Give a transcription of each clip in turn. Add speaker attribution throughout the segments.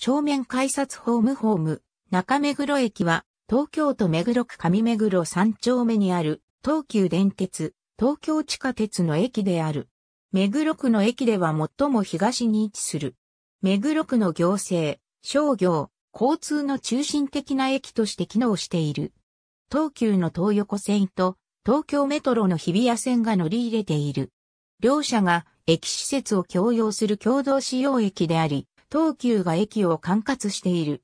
Speaker 1: 正面改札ホームホーム、中目黒駅は、東京都目黒区上目黒3丁目にある、東急電鉄、東京地下鉄の駅である。目黒区の駅では最も東に位置する。目黒区の行政、商業、交通の中心的な駅として機能している。東急の東横線と東京メトロの日比谷線が乗り入れている。両者が駅施設を共用する共同使用駅であり、東急が駅を管轄している。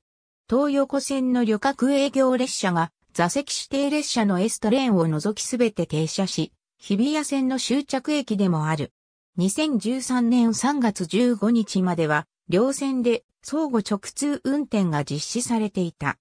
Speaker 1: 東横線の旅客営業列車が座席指定列車のエストレーンを除きすべて停車し、日比谷線の終着駅でもある。2013年3月15日までは、両線で相互直通運転が実施されていた。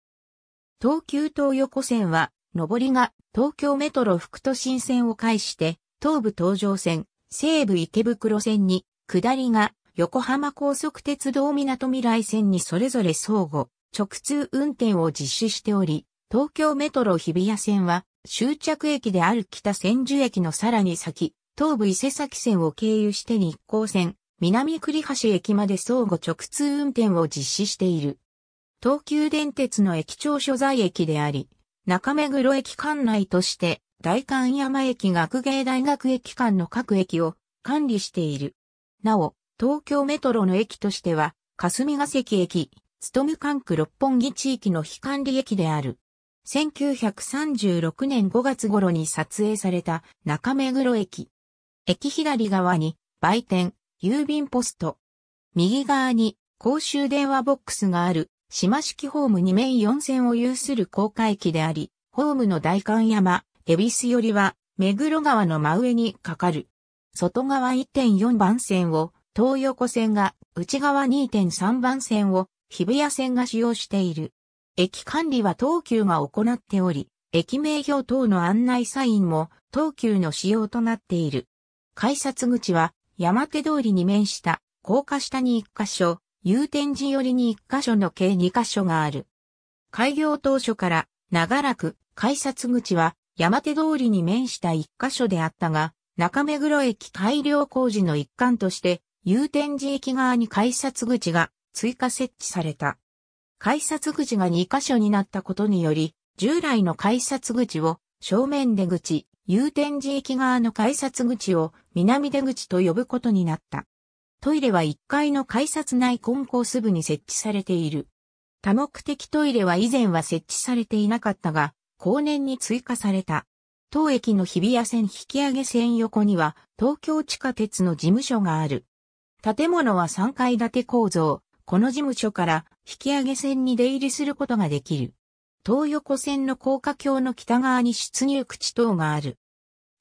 Speaker 1: 東急東横線は、上りが東京メトロ副都心線を介して、東武東上線、西武池袋線に、下りが横浜高速鉄道港未来線にそれぞれ相互、直通運転を実施しており、東京メトロ日比谷線は終着駅である北千住駅のさらに先、東武伊勢崎線を経由して日光線、南栗橋駅まで相互直通運転を実施している。東急電鉄の駅長所在駅であり、中目黒駅管内として、代官山駅学芸大学駅間の各駅を管理している。なお、東京メトロの駅としては、霞ヶ関駅、勤管区六本木地域の非管理駅である。1936年5月頃に撮影された中目黒駅。駅左側に売店、郵便ポスト。右側に公衆電話ボックスがある島式ホーム2面4線を有する高架駅であり、ホームの代官山、恵比寿よりは目黒川の真上にかかる。外側1.4番線を東横線が内側2.3番線を日比谷線が使用している。駅管理は東急が行っており、駅名標等の案内サインも東急の仕様となっている。改札口は山手通りに面した高架下に1箇所、有天寺寄りに1箇所の計2箇所がある。開業当初から長らく改札口は山手通りに面した1箇所であったが、中目黒駅改良工事の一環として祐天寺駅側に改札口が追加設置された。改札口が2カ所になったことにより、従来の改札口を正面出口、祐天寺駅側の改札口を南出口と呼ぶことになった。トイレは1階の改札内コンコース部に設置されている。多目的トイレは以前は設置されていなかったが、後年に追加された。当駅の日比谷線引上げ線横には東京地下鉄の事務所がある。建物は3階建て構造、この事務所から引き上げ線に出入りすることができる。東横線の高架橋の北側に出入口等がある。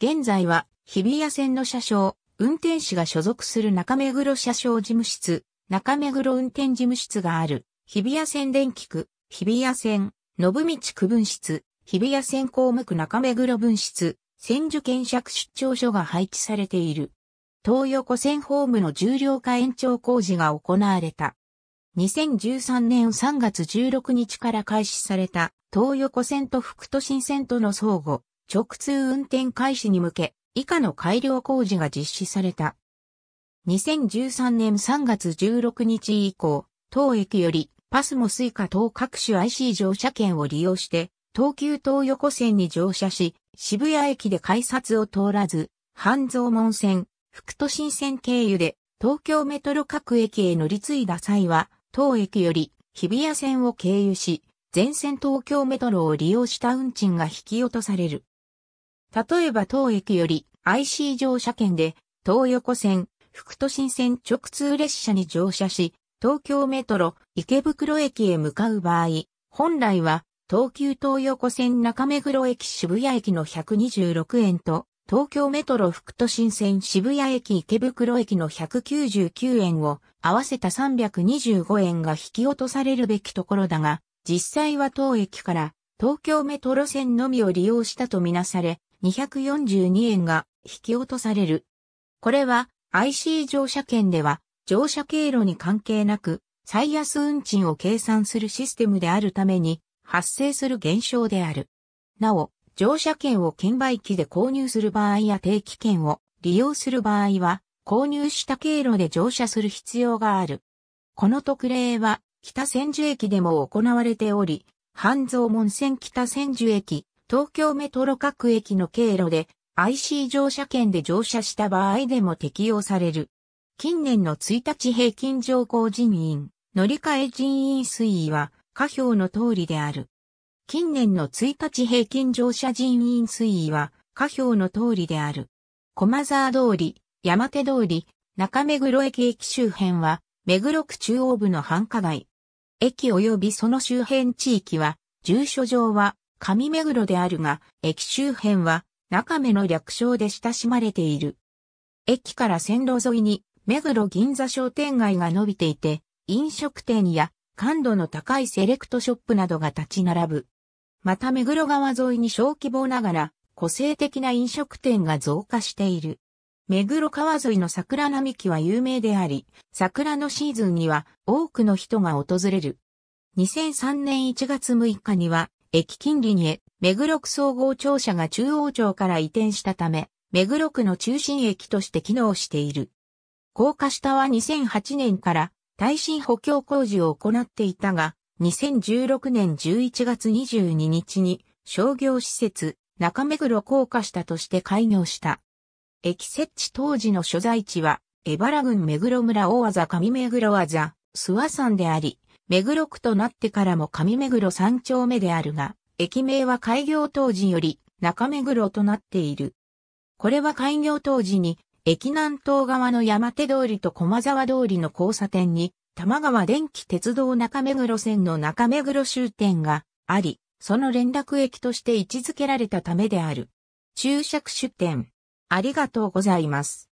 Speaker 1: 現在は日比谷線の車掌、運転士が所属する中目黒車掌事務室、中目黒運転事務室がある、日比谷線電気区、日比谷線、信道区分室、日比谷線公務区中目黒分室、千住検釈出張所が配置されている。東横線ホームの重量化延長工事が行われた。2013年3月16日から開始された東横線と副都心線との相互直通運転開始に向け以下の改良工事が実施された。2013年3月16日以降、当駅よりパスモスイカ等各種 IC 乗車券を利用して東急東横線に乗車し渋谷駅で改札を通らず半蔵門線、副都心線経由で東京メトロ各駅へ乗り継いだ際は、当駅より日比谷線を経由し、全線東京メトロを利用した運賃が引き落とされる。例えば当駅より IC 乗車券で東横線、副都心線直通列車に乗車し、東京メトロ池袋駅へ向かう場合、本来は東急東横線中目黒駅渋谷駅の126円と東京メトロ副都心線渋谷駅池袋駅の199円を合わせた325円が引き落とされるべきところだが、実際は当駅から東京メトロ線のみを利用したとみなされ、242円が引き落とされる。これは IC 乗車券では乗車経路に関係なく最安運賃を計算するシステムであるために発生する現象である。なお、乗車券を券売機で購入する場合や定期券を利用する場合は、購入した経路で乗車する必要がある。この特例は、北千住駅でも行われており、半蔵門線北千住駅、東京メトロ各駅の経路で IC 乗車券で乗車した場合でも適用される。近年の1日平均乗降人員、乗り換え人員推移は、下表の通りである。近年の1日平均乗車人員推移は、下表の通りである。駒沢通り、山手通り、中目黒駅駅周辺は、目黒区中央部の繁華街。駅及びその周辺地域は、住所上は、上目黒であるが、駅周辺は、中目の略称で親しまれている。駅から線路沿いに、目黒銀座商店街が伸びていて、飲食店や感度の高いセレクトショップなどが立ち並ぶ。また目黒川沿いに小規模ながら個性的な飲食店が増加している。目黒川沿いの桜並木は有名であり、桜のシーズンには多くの人が訪れる。2003年1月6日には、駅近隣へ目黒区総合庁舎が中央庁から移転したため、目黒区の中心駅として機能している。高架下は2008年から耐震補強工事を行っていたが、2016年11月22日に商業施設中目黒高架下として開業した。駅設置当時の所在地は、江原郡目黒村大技上目黒技、諏訪山であり、目黒区となってからも上目黒三丁目であるが、駅名は開業当時より中目黒となっている。これは開業当時に、駅南東側の山手通りと駒沢通りの交差点に玉川電気鉄道中目黒線の中目黒終点があり、その連絡駅として位置づけられたためである。注釈出店。ありがとうございます。